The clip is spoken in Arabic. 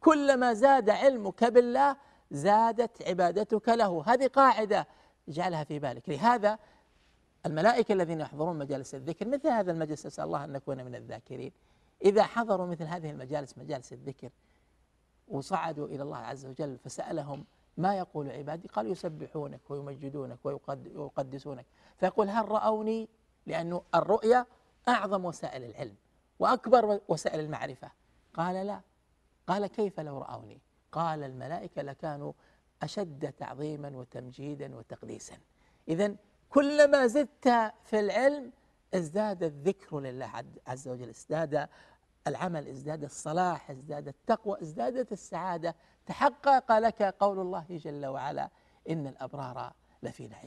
كلما زاد علمك بالله زادت عبادتك له هذه قاعدة اجعلها في بالك لهذا الملائكة الذين يحضرون مجالس الذكر مثل هذا المجلس أسأل الله أن نكون من الذاكرين إذا حضروا مثل هذه المجالس مجالس الذكر وصعدوا إلى الله عز وجل فسألهم ما يقول عبادي قال يسبحونك ويمجدونك ويقدسونك فيقول هل رأوني لأن الرؤية أعظم وسائل العلم وأكبر وسائل المعرفة قال لا قال كيف لو رأوني قال الملائكة لكانوا أشد تعظيما وتمجيدا وتقديسا إذا كلما زدت في العلم ازداد الذكر لله عز وجل ازداد العمل ازداد الصلاح ازداد التقوى ازدادت السعادة تحقق لك قول الله جل وعلا إن الأبرار لفي نعيم